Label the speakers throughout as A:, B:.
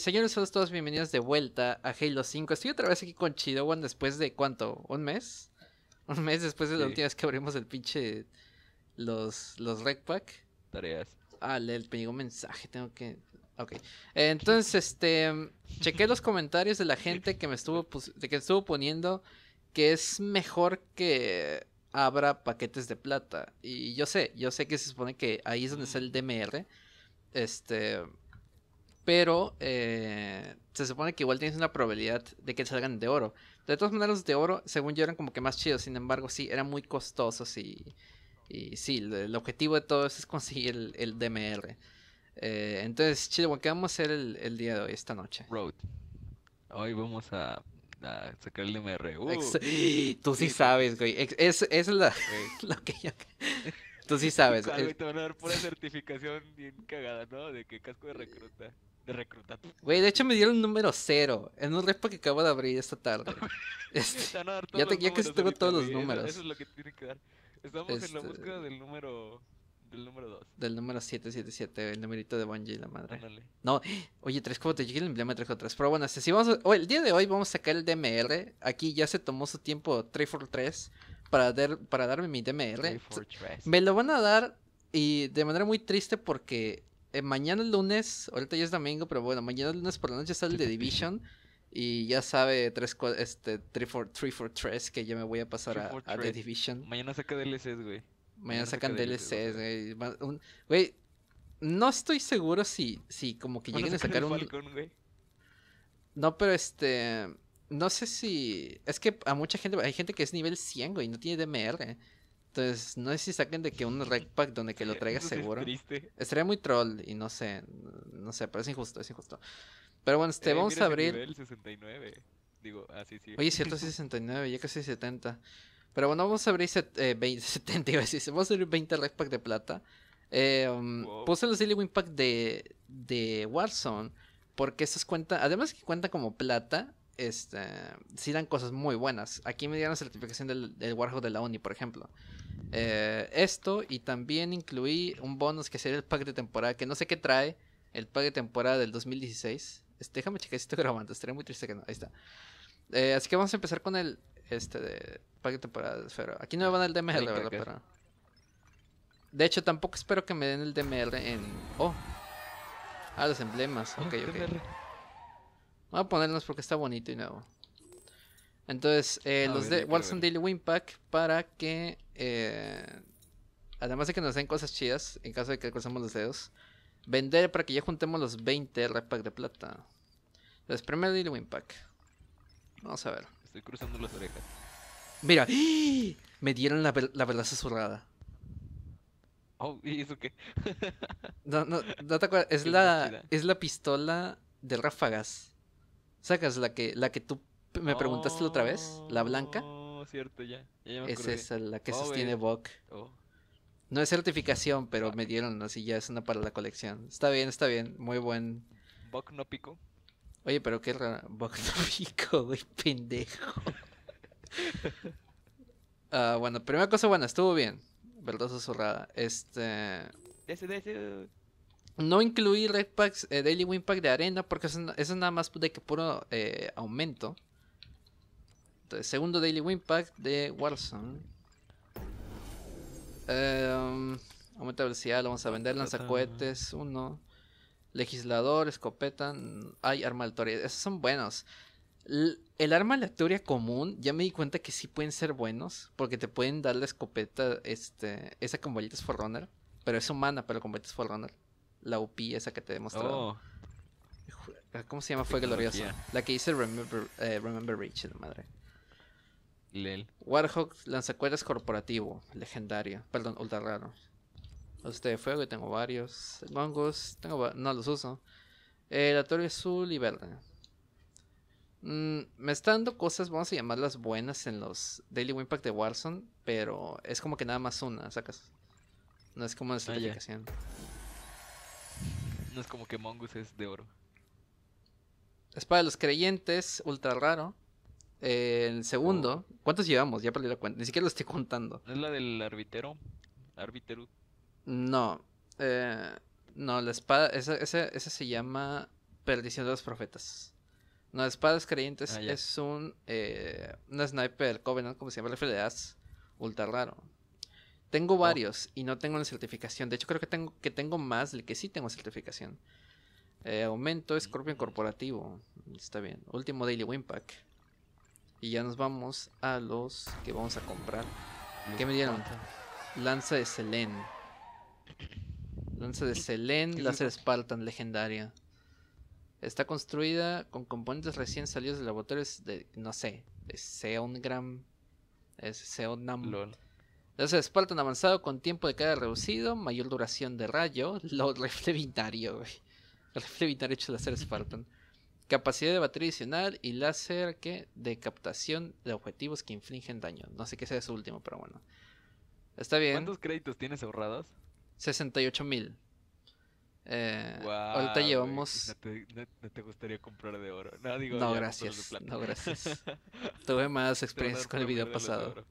A: señores, todos bienvenidos de vuelta a Halo 5. Estoy otra vez aquí con Chidowan después de cuánto, un mes, un mes después de la última vez que abrimos el pinche los los rec pack. Tareas. Ah, le pegó un mensaje, tengo que. Ok. Entonces, este, mm, chequé los comentarios de la gente que me estuvo, de que estuvo poniendo que es mejor que abra paquetes de plata. Y yo sé, yo sé que se supone que ahí es donde está el DMR. Este, pero eh, se supone que igual tienes una probabilidad de que salgan de oro. De todas maneras, de oro, según yo, eran como que más chidos. Sin embargo, sí, eran muy costosos y, y sí, el, objetivo de todo eso es conseguir el, DMR. Eh, entonces, chido, ¿qué vamos a hacer el, día de hoy,
B: esta noche? Hoy vamos a, sacar el DMR. Uh. Tú sí sabes, güey. Es, es la, lo que Tú sí sabes. te van a dar pura certificación bien cagada, ¿no? De que casco de recruta de reclutar. Güey,
A: de hecho me dieron el número cero en un repo que acabo de abrir esta tarde. Este, ya, que tengo todos los números. Eso, es
B: lo que tiene que dar. Estamos en la este, búsqueda del número del número 2.
A: Del número 777, el numerito de Bungie, la madre. No, oye, tres como te llegué el emblema 343. Pero bueno, así, este, vamos a... Oh, el día de hoy vamos a sacar el DMR. Aquí ya se tomó su tiempo 343 para, dar, para darme mi DMR. Me lo van a dar y de manera muy triste porque eh, mañana el lunes, ahorita ya es domingo, pero bueno, mañana el lunes por la noche sale The Division. Y ya sabe este 343 que ya me voy a pasar a, The
B: Division. Mañana saca DLCs, güey. Mañana, sacan DLCs,
A: güey. güey, no estoy seguro si, si como que lleguen a sacar un. No, pero este. No sé si. Es que a mucha gente. Hay gente que es nivel 100, güey. No tiene DMR. Entonces, no sé si saquen de que un red pack donde que lo traiga seguro. Estaría muy troll y no sé, no sé, pero es injusto, es injusto. Pero bueno, este, eh, vamos a abrir... Oye
B: 69. Digo, así ah, sí. Oye,
A: 69, ya casi 70. Pero bueno, vamos a abrir 70, eh, vamos a abrir 20 red pack de plata. Em, puse los Daily Pack de, de Warzone porque estos cuentan, además que cuenta como plata, este, sí dan cosas muy buenas. Aquí me dieron la certificación del, del de la Uni, por ejemplo. Eh, esto y también incluí un bonus que sería el pack de temporada, que no sé qué trae, el pack de temporada del 2016. Este, déjame checar si estoy grabando, estaría muy triste que no. Ahí está. Eh, así que vamos a empezar con el este de pack de temporada Aquí no me van el DMR, verdad, De hecho, tampoco espero que me den el DMR en... Oh. Ah, los emblemas. Ok, ok. Vamos a ponernos porque está bonito y nuevo. Entonces, eh, ah, los de Watson Daily Pack para que, eh, además de que nos den cosas chidas, en caso de que cruzamos los dedos, vender para que ya juntemos los 20 Pack de plata. Entonces, primero Daily Winpack. Vamos a ver.
B: Estoy cruzando las orejas.
A: Mira, ¡ah! me dieron la, la verdad
B: Oh, ¿y eso qué?
A: no, te acuerdas. Es la, es la pistola de ráfagas. Sacas la que, la que tú me preguntaste la otra vez, la blanca.
B: No, oh, cierto, ya. es esa la que oh, sostiene Bok. Oh.
A: No es certificación, pero me dieron así, ya es una para la colección. Está bien, está bien, muy buen.
B: Bok no pico.
A: Oye, pero qué raro. Bok no pico, güey, pendejo. Ah, bueno, primera cosa buena, estuvo bien. Verdad susurrada. Este. No incluí Red Packs eh, Daily Win Pack de arena porque eso, eso nada más de que puro eh, aumento. Segundo Daily Pack de Warzone. Em, aumenta velocidad, lo vamos a vender. Lanzacohetes, uno. Legislador, escopeta. Hay arma aleatoria. Esos son buenos. el arma aleatoria común, ya me di cuenta que sí pueden ser buenos. Porque te pueden dar la escopeta, este, esa con bolitas Forerunner. Pero es humana, pero con bolitas Forerunner. La UP, esa que te he demostrado. Oh. ¿Cómo se llama? Fue gloriosa. La que dice Remember, eh, Remember madre. Warhawk lanzacuerdas corporativo, legendario. Perdón, ultra raro. Los de fuego, tengo varios. Mongus, tengo no los uso. elatorio eh, la azul y verde. Mm, me están dando cosas, vamos a llamarlas buenas en los Daily Impact de Warzone, pero es como que nada más una, sacas. No es como una certificación. Ah,
B: no es como que Mongus es de oro.
A: Es de los creyentes, ultra raro. Eh, el segundo, oh. ¿cuántos llevamos? Ya perdí la cuenta, ni siquiera lo estoy contando.
B: ¿Es la del arbitero? ¿Arbitero?
A: No, eh, no, la espada, esa, se llama Perdición de los Profetas. No, Espadas Creyentes ah, es un, eh, sniper Covenant, como se llama, FLAs, ultra raro. Tengo oh. varios y no tengo la certificación. De hecho, creo que tengo, que tengo más del que sí tengo certificación. aumento, Scorpion mm. Corporativo. Está bien. Último Daily Win Pack. Y ya nos vamos a los que vamos a comprar. ¿Qué me dieron? Lanza de Selene. Lanza de Selene, láser Spartan legendaria. Está construida con componentes recién salidos de laboratorios de, no sé, de Seongram. Es Seonam. LOL. Láser Spartan avanzado con tiempo de caída reducido, mayor duración de rayo. Lo reflebitario güey. hecho de láser Spartan. Capacidad de batería adicional y láser que de captación de objetivos que infligen daño. No sé qué sea su último, pero bueno. Está bien. ¿Cuántos créditos tienes ahorrados? 68 mil. Eh, ahorita llevamos.
B: no, te, gustaría comprar de oro. No, digo, no gracias. No, gracias. Tuve más experiencias con el video pasado.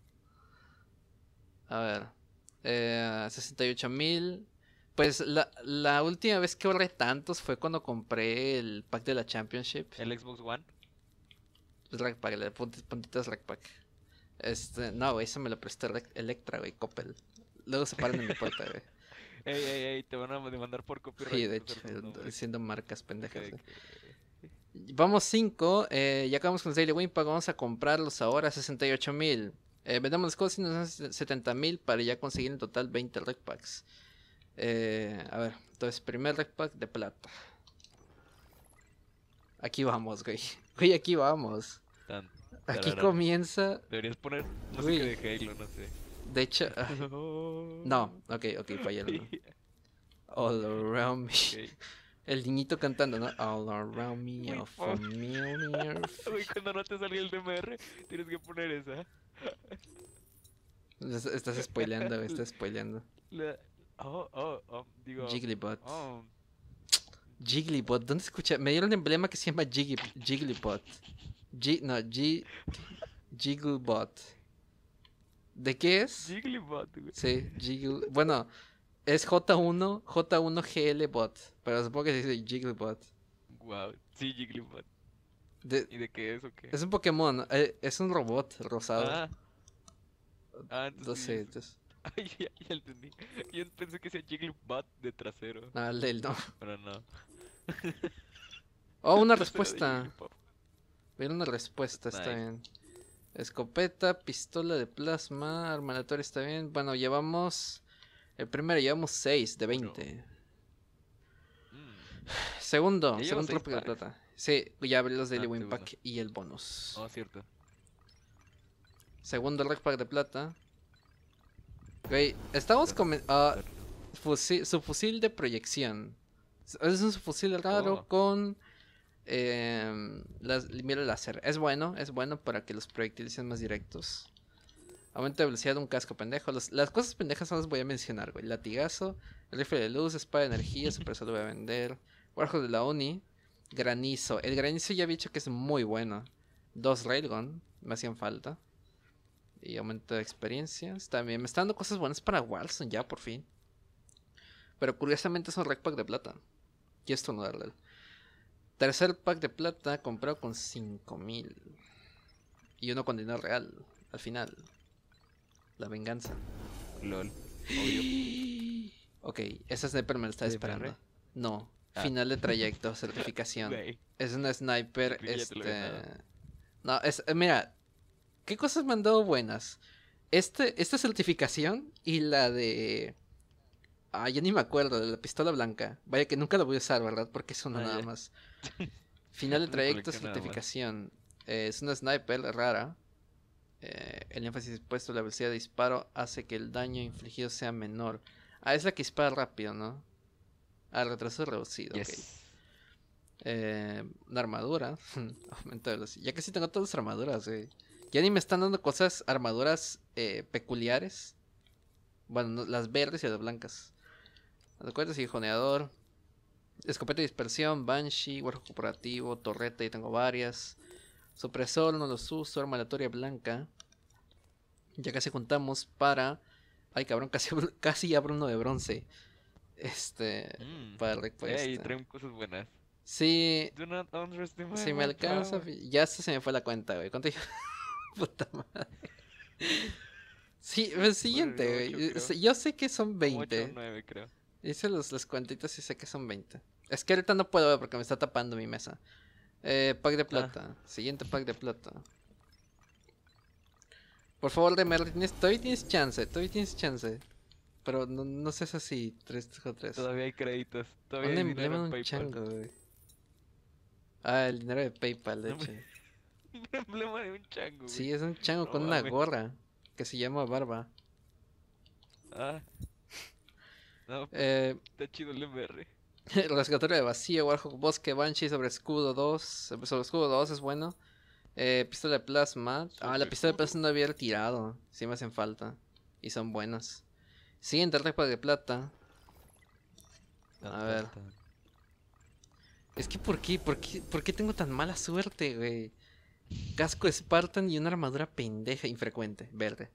A: A ver. Eh, 68 mil. Pues la, la última vez que ahorré tantos fue cuando compré el pack de la Championship. ¿El Xbox One? Rack Pack, el puntitas Rack Pack. Este, no, eso me lo prestó Electra, güey, Coppel. Luego se paran en mi puerta, güey.
B: Ey, ey, ey, te van a demandar por copyright. Sí, de hecho, siendo
A: diciendo marcas pendejas. Vamos 5, eh, ya acabamos con el Daily Winpack, vamos a comprarlos ahora 68 mil. Eh, vendemos las cosas y nos dan 70 mil para ya conseguir en total 20 Rack Packs. Eh, a ver, entonces, primer backpack de plata. Aquí vamos, güey. Güey, aquí vamos. aquí comienza. Deberías poner de Halo, no sé. De hecho. Ah. No, ok, ok, fallé. All around me. El niñito cantando, ¿no? All around me, all familiar.
B: Uy, cuando no te salga el DMR, tienes que poner esa.
A: Estás spoileando, estás spoileando.
B: Oh, oh, oh, digo. Jigglybot oh.
A: Jigglybot, ¿dónde escucha? Me dieron el emblema que se llama Jigglybot G, no, G, ¿De qué es? Jigglybot güey. Sí, Jiggly Bueno, es J1, 1 GLBot. Pero supongo que se dice Jigglybot
B: Wow, sí, Jigglybot ¿Y de qué es o qué? Es un
A: Pokémon, eh, es un robot rosado. Ah,
B: ah No sé, entonces... Ay, ya, entendí. Yo pensé que sea Bat de trasero. Ah, el del no. Pero no. Oh, una respuesta.
A: Viene una respuesta, está bien. Escopeta, pistola de plasma, arma está bien. Bueno, llevamos. El primero, llevamos 6 de 20.
B: Mm.
A: Segundo, segundo trópico de plata. Sí, ya abrí los Daily ah, Pack y el bonus. Ah, oh, cierto. Segundo Rack Pack de plata estamos con... Ah, su fusil de proyección. Es un fusil raro oh. con... Em, mira el láser. Es bueno, es bueno para que los proyectiles sean más directos. Aumento de velocidad de un casco pendejo. las cosas pendejas no las voy a mencionar, güey. Latigazo, rifle de luz, espada de energía, super lo voy a vender. Warhol de la Oni, granizo. El granizo ya he dicho que es muy bueno. Dos Railgun, me hacían falta y aumento de experiencias. También me están dando cosas buenas para Wilson ya por fin. Pero curiosamente es un rec pack de plata. Y esto no darle. Tercer pack de plata comprado con 5000. Y uno con dinero real. Al final. La venganza. LOL. ok, ese sniper me la está esperando. No. Ah. Final de trayecto, certificación. es una sniper. este. No, es. Eh, mira, ¿Qué cosas me han dado buenas? Este, esta certificación y la de. Ah, ya ni me acuerdo, de la pistola blanca. Vaya que nunca la voy a usar, ¿verdad? Porque es una ah, nada más. Final de trayecto, certificación. Eh, es una sniper rara. Eh, el énfasis puesto en la velocidad de disparo hace que el daño infligido sea menor. Ah, es la que dispara rápido, ¿no? Al ah, retraso reducido. Una eh, armadura. Aumenta velocidad. Ya casi tengo todas las armaduras, eh. Ya ni me están dando cosas, armaduras eh, peculiares. Bueno, las verdes y las blancas. y joneador Escopeta de dispersión, Banshee, huerco corporativo, torreta, y tengo varias. Supresor, no los uso, arma aleatoria blanca. Ya casi juntamos para. Ay, cabrón, casi, casi abro uno de bronce. Este. Mm, para recuesta. Hey, traen cosas buenas. Sí. si me alcanza. Ya se me fue la cuenta, güey. ¿Cuánto Puta madre. Sí, el pues, siguiente, güey. Yo, sé que son 20. 8 9, creo. Hice los, los cuentitos y sé que son 20. Es que ahorita no puedo ver porque me está tapando mi mesa. Eh, pack de ah. plata. Siguiente pack de plata. Por favor, de Merlin, tienes, todavía tienes chance, todavía tienes chance. Pero no, no si así, 3 3.
B: Todavía hay créditos. Todavía un hay emblema de un PayPal. chango,
A: güey. Ah, el dinero de PayPal, de hecho.
B: un emblema de un chango. Güey. Sí, es un chango con una gorra
A: que se llama Barba.
B: Ah. No, eh, está chido el MR.
A: El de vacío, Warhawk Bosque, Banshee sobre escudo 2. Sobre escudo 2 es bueno. Eh, pistola de plasma. Ah, la pistola de plasma no había retirado. Sí me hacen falta. Y son buenas. Siguiente repa de plata. A ver. Es que ¿por qué? ¿Por qué, por qué tengo tan mala suerte, güey? Casco Spartan y una armadura pendeja infrecuente, verde.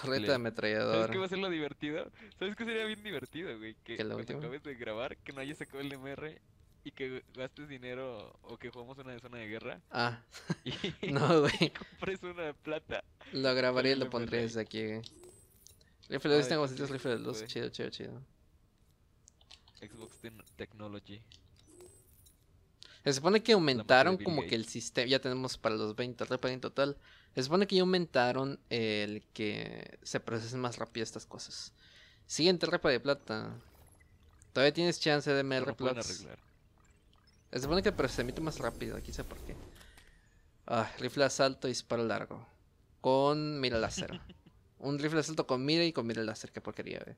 A: Torreta de ametrallador ¿Sabes qué va a
B: ser lo divertido? ¿Sabes qué sería bien divertido, güey? Que, lo acabes de grabar, que no hayas sacado el MR y que gastes dinero o que jugamos una zona de guerra. Ah. no, güey. compres una de plata.
A: Lo grabaría y lo pondrías desde aquí, güey. Rifle 2 tengo bastantes rifle 2. Chido, chido, chido.
B: Xbox Technology.
A: Se supone que aumentaron como que el sistema, ya tenemos para los 20, repas en total. Se supone que ya aumentaron el que se procesen más rápido estas cosas. Siguiente repa de plata. Todavía tienes chance de me Se supone que pero se más rápido, aquí sé por qué. Ah, rifle de asalto, disparo largo. Con mira láser. un rifle de asalto con mira y con mira láser, qué porquería, eh.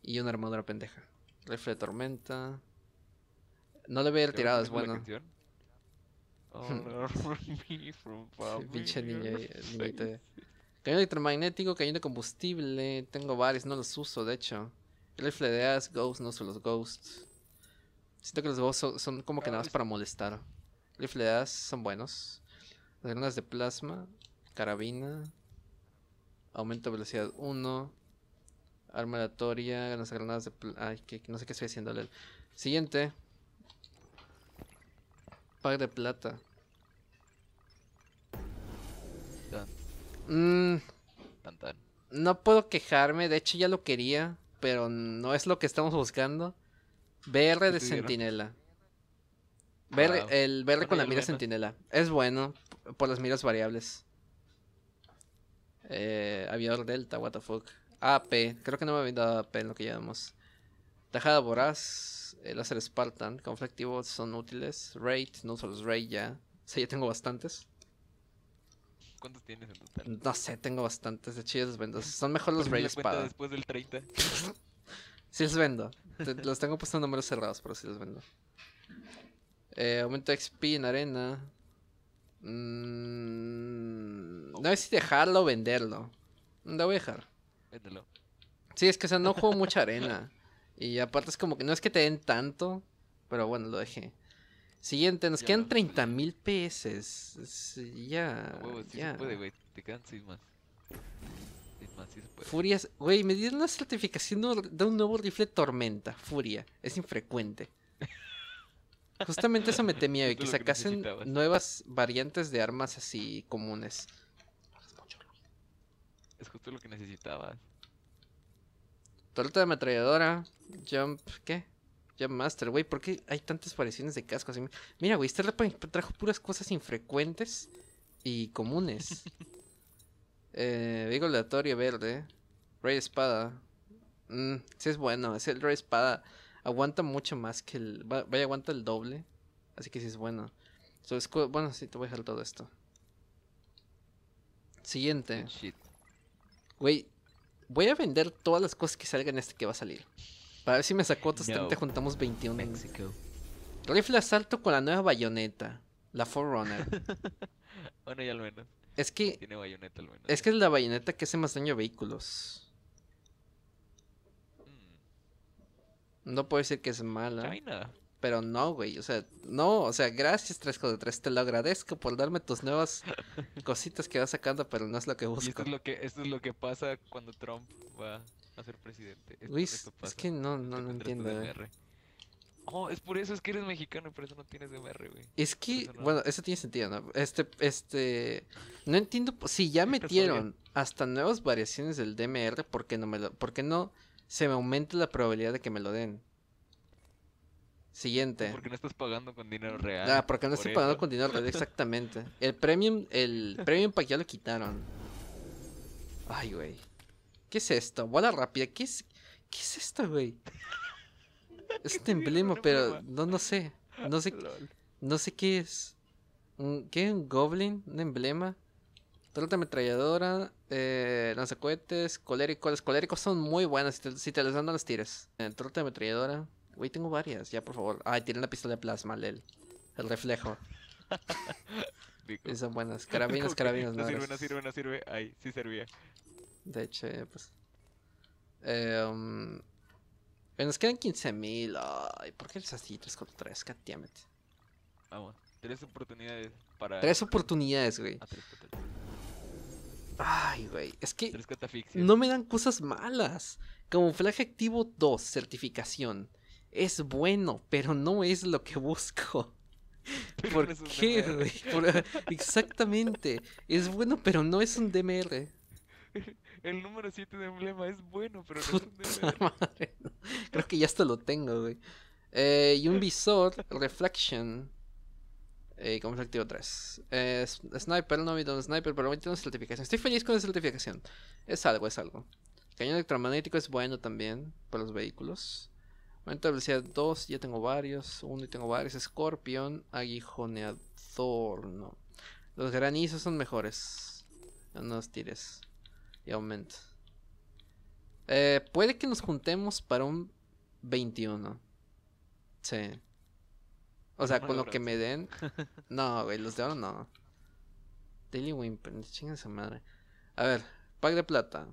A: Y una armadura pendeja. Rifle de tormenta. No le voy a ir es bueno.
B: Pinche niño,
A: Cañón electromagnético, cañón de combustible. Tengo varios, no los uso, de hecho. Rifle de as, ghost, no uso los ghosts. Siento que los ghosts son, como que ah, nada más para molestar. Rifle de as son buenos. Las granadas de plasma, carabina, aumento de velocidad 1, arma aleatoria, las granadas de. Ay, que, no sé qué estoy haciendo. Siguiente. Pack de plata. Mm. no puedo quejarme, de hecho ya lo quería, pero no es lo que estamos buscando. BR de sentinela.
B: el BR con la mira sentinela.
A: Es bueno por las miras variables. Eh, aviador Delta, what the fuck. AP, creo que no me ha dado AP en lo que llamamos. Tajada voraz el eh, láser Spartan, conflictivos son útiles. Raid, no uso los Raid ya. O sea, ya tengo bastantes. ¿Cuántos tienes en total? No sé, tengo bastantes. De hecho, los vendo. Son mejor los Raid para... después
B: del 30.
A: sí los vendo. los tengo puestos en números cerrados, pero sí los vendo. Eh, aumento XP en arena. Mm, no sé si dejarlo o venderlo. Lo voy a dejar. Véndelo. Sí, es que o sea, no juego mucha arena. Y aparte es como que no es que te den tanto, pero bueno, lo dejé. Siguiente, nos quedan 30 mil PS. Ya. puede, güey.
B: Te quedan más. Furias.
A: Güey, me dieron una certificación de un nuevo rifle Tormenta. Furia. Es infrecuente.
B: Justamente eso me temía, güey. Que sacasen
A: nuevas variantes de armas así comunes.
B: Es justo lo que necesitabas.
A: Torreta de ametralladora. Jump. ¿Qué? Jump Master, güey. ¿Por qué hay tantas variaciones de cascos? Mira, güey, este trajo puras cosas infrecuentes y comunes. eh, Vigo aleatorio verde. Rey espada. Si mm, sí es bueno. Es el Rey espada. Aguanta mucho más que el. Vaya, aguanta el doble. Así que sí es bueno. Bueno, sí, te voy a dejar todo esto. Siguiente. Güey, voy a vender todas las cosas que salgan este que va a salir. Para ver si me saco otros 30, juntamos 21. Rifle asalto con la nueva bayoneta. La Forerunner.
B: bueno, ya lo menos. Es que. Tiene bayoneta al menos. Es
A: que es la bayoneta que hace más daño a vehículos. Mm. No puede ser que es mala. nada. Pero no, güey, o sea, no, o sea, gracias 3x3. te lo agradezco por darme tus nuevas cositas que vas sacando, pero no es lo que busco. esto es
B: lo que, es lo que pasa cuando Trump va a ser presidente. Luis, es que
A: no, no, entiendo. Eh.
B: Oh, es por eso es que eres mexicano y por eso no tienes DMR, güey.
A: Es que, bueno, eso tiene sentido, ¿no? Este, este, no entiendo, pues, si ya metieron hasta nuevas variaciones del DMR, porque no me lo, por qué no se me aumenta la probabilidad de que me lo den? Siguiente. Porque
B: no estás pagando con dinero ah, real. Ah, porque no estás estoy pagando con dinero real, exactamente.
A: El premium, el premium pack ya lo quitaron. Ay, güey. ¿Qué es esto? Bola rápida. ¿Qué es, qué es esto, güey? Es un emblema, pero no, sé. No sé, no sé qué es. ¿Qué? ¿Un goblin? ¿Un emblema? Torreta ametralladora, eh, lanzacohetes, coléricos. Los coléricos son muy buenos. Si te, les los dan, no los tires. Eh, ametralladora. Güey, tengo varias, ya por favor. Ay, tienen la pistola de plasma, Lel. El reflejo. son buenas. Carabinas, carabinas, no. No sirve, no
B: sirve, no sirve. Ay, sí servía.
A: De hecho, eh, pues. Eh, nos quedan 15.000. Ay, ¿por qué eres así? 3 contra 3,
B: Vamos, tres oportunidades para. Tres
A: oportunidades, güey. Ah, Ay, güey. Es que. no me dan cosas malas. Camuflaje activo 2, certificación es bueno, pero no es lo que busco. ¿Por qué, Exactamente. Es bueno, pero no es un DMR.
B: El número 7 de emblema es bueno, pero no es un DMR.
A: Creo que ya esto lo tengo, güey. Eh, y un visor, Reflection. Eh, ¿Cómo se activa 3? Eh, sniper, no me un sniper, pero ahorita no una certificación. Estoy feliz con la certificación. Es algo, es algo. cañón electromagnético es bueno también para los vehículos de velocidad 2, ya tengo varios. Uno y tengo varios. Scorpion, aguijoneador, no. Los granizos son mejores. No los tires. Y aumento Eh, puede que nos juntemos para un 21. Sí.
B: O sea, con lo que me
A: den. No, güey, los de oro no. Daily Wimper, chinga esa madre. A ver, pack de plata.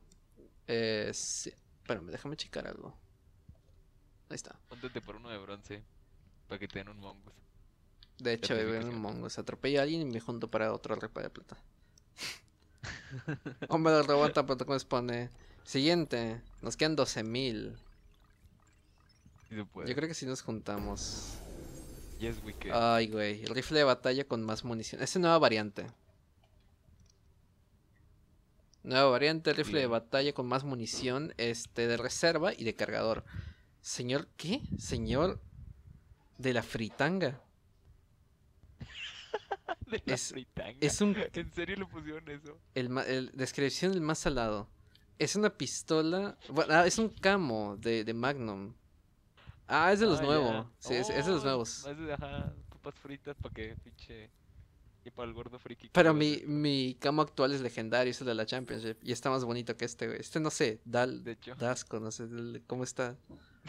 A: Eh, sí. Espérame, déjame checar algo. Ahí está.
B: Póntate por uno de bronce. Para que te den un mongo
A: De hecho, bebé un mongus. Atropello a alguien y me junto para otro repa de plata. Hombre, el lo rebota, pero ¿cómo se Siguiente. Nos quedan 12.000. Yo creo que si nos juntamos. Yes, Ay, güey. El rifle de batalla con más munición. Esa nueva variante. Nueva variante, rifle de batalla con más munición, este, de reserva y de cargador. Señor, ¿qué? Señor de la fritanga. de la es, fritanga. ¿En
B: serio le pusieron eso?
A: El, descripción del más salado. Es una pistola. Ah, es un camo de, Magnum. Ah, es de los ah, nuevos. Sí, es, de los oh, nuevos.
B: Es fritas para que pinche. Y para el gordo friki.
A: Pero mi, mi camo actual es legendario, es el de la Championship. Y está más bonito que este, Este no sé, Dal, de no sé cómo está.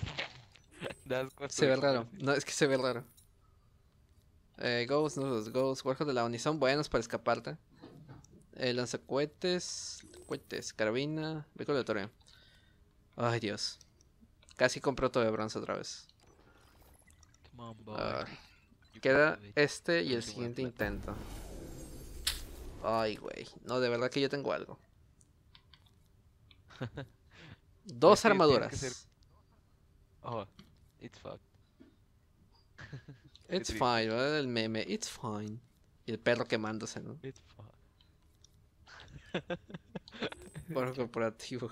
A: se ve raro. No, es que se ve raro. Eh, Ghosts, no, los Ghosts, de la uni son buenos para escaparte. Eh, lanzacohetes, cohetes, carabina, vehículo Ay, Dios. Casi compró todo de bronce otra vez.
B: Ah, queda este y el
A: siguiente intento. Ay, güey. No, de verdad que yo tengo algo. Dos armaduras.
B: Oh, it's fucked. It's
A: fine, El meme, it's fine. Y el perro quemándose, ¿no? It's Por corporativo,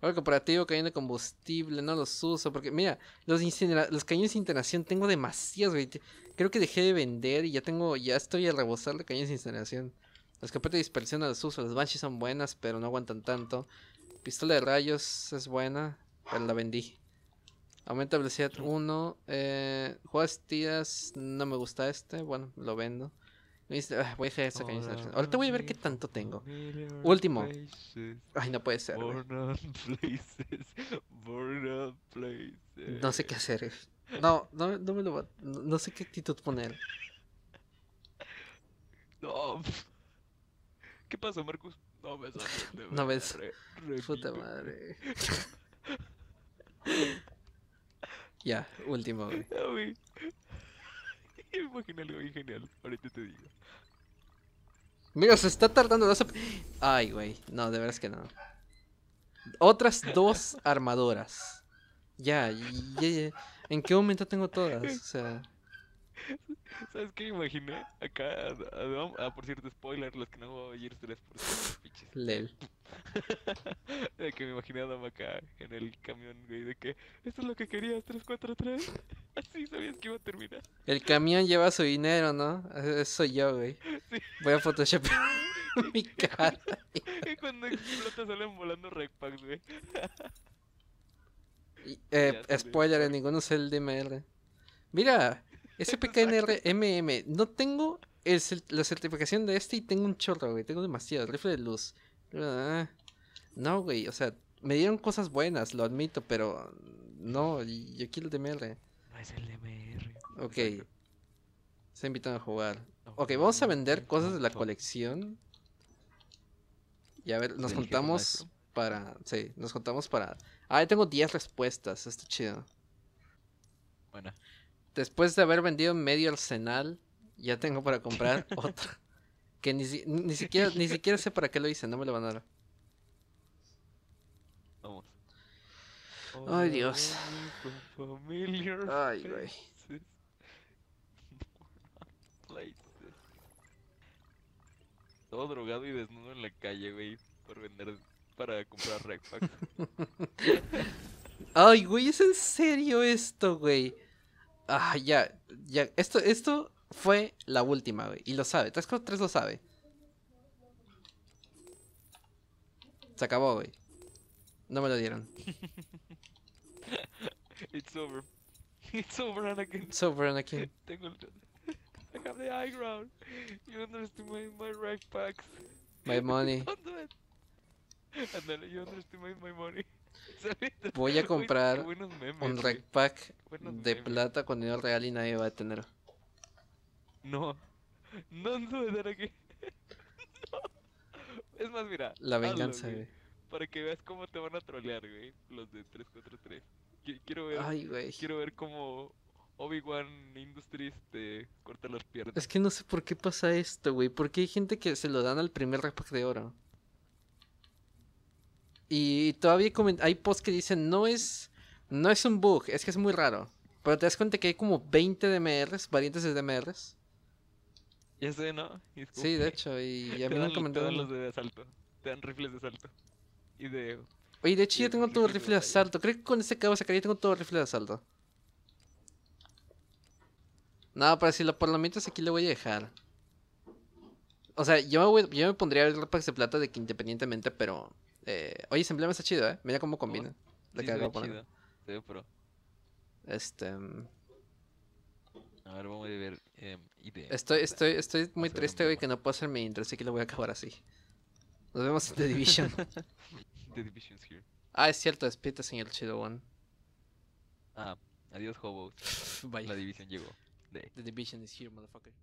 A: bueno corporativo, cañón de combustible, no los uso. Porque, mira, los, los cañones de incineración tengo demasiados, güey. Creo que dejé de vender y ya tengo, ya estoy a rebosar de cañones de incineración. Los capetas de dispersión no los uso, las banshees son buenas, pero no aguantan tanto. Pistola de rayos es buena, pero la vendí. Aumenta velocidad 1. Eh, juegas tías, No me gusta este. Bueno, lo vendo. Ah, voy a dejar esa caña. Ahorita voy a ver qué tanto tengo. Último. Ay, no puede ser.
B: No sé qué hacer. No,
A: no, no me lo va. No, sé qué actitud poner.
B: No. ¿Qué pasó, Marcus? No ves no ves.
A: Puta madre. Ya, último, güey.
B: Imagina algo genial. Ahorita te digo.
A: Mira, se está tardando. Ay, güey. No, de verdad es que no. Otras dos Armadoras Ya, ya, ya. ¿En qué momento tengo todas? O sea.
B: ¿Sabes qué me imaginé? Acá, a, ah, por cierto, spoiler, los que no a oír 3 por cierto, Lel. de que me imaginé a Dom acá en el camión, güey, de que esto es lo que querías, 3 Así sabías que iba a terminar.
A: El camión lleva su dinero, ¿no? Eso soy yo, güey. Sí. Voy a Photoshop mi cara.
B: y cuando explota salen volando Regpacks, güey. eh, spoiler,
A: en ninguno es el DMR. Mira, SPKNRMM. No tengo la certificación de este y tengo un chorro, güey. Tengo demasiado. Rifle de luz. Ah, no, güey. O sea, me dieron cosas buenas, lo admito, pero no. Yo quiero el DMR. No es el DMR. Ok. Se invitan a jugar. Ok, vamos a vender cosas de la colección. Y a ver, nos juntamos para. Sí, nos juntamos para. Ah, tengo 10 respuestas. Está chido. Bueno después de haber vendido medio arsenal, ya tengo para comprar otro Que ni, siquiera, ni siquiera sé para qué lo hice, no me lo van a dar
B: Vamos. Ay, Dios. Ay, güey. Todo drogado y desnudo en la calle, güey. Por vender. Para comprar Rackpack.
A: Ay, güey, es en serio esto, güey. Ah, ya, ya. Esto, esto fue la última, güey. Y lo sabe. tres lo sabe. Se acabó, güey. No me lo dieron.
B: It's over. It's over, again
A: It's over, Anakin.
B: Tengo I have the high ground. You underestimate my right packs.
A: My money.
B: And then you underestimate my money. Voy a comprar un repack de
A: plata con dinero real y nadie va a tener.
B: No, no, no, no, Es más, mira. La venganza, Para que veas cómo te van a trolear, güey. Los de 343. Quiero ver, Ay, güey. Quiero ver cómo Obi-Wan Industries te corta las piernas. Es
A: que no sé por qué pasa esto, güey. Porque hay gente que se lo dan al primer repack de oro. Y todavía hay posts que dicen, no es, no es un bug, es que es muy raro. Pero te das cuenta que hay como 20 DMRs, variantes de DMRs.
B: Ya sé, ¿no? sí, de hecho, y a mí me han comentado... Te dan los de asalto, te dan rifles de asalto. Y de...
A: Oye, de hecho yo tengo todo rifle de asalto, creo que con este cabo sacaría tengo todo rifle de asalto. Nada, pero si lo, por lo aquí le voy a dejar. O sea, yo me, voy, yo me pondría el de plata de que independientemente, pero... Eh, oye, ese emblema está chido, ¿eh? Mira cómo combina. Oh, la sí, que chido. Se ve pro. Este. Mm.
B: A ver, vamos a ver. Eh, estoy, estoy, estoy muy triste
A: hoy que no puedo hacer mi intro, así que lo voy a acabar así. Nos vemos en The Division. The Division's here. Ah, es cierto, despídete, señor Chido One.
B: Ah, adiós, hobo. Bye. La división llegó. The
A: Division is here, motherfucker.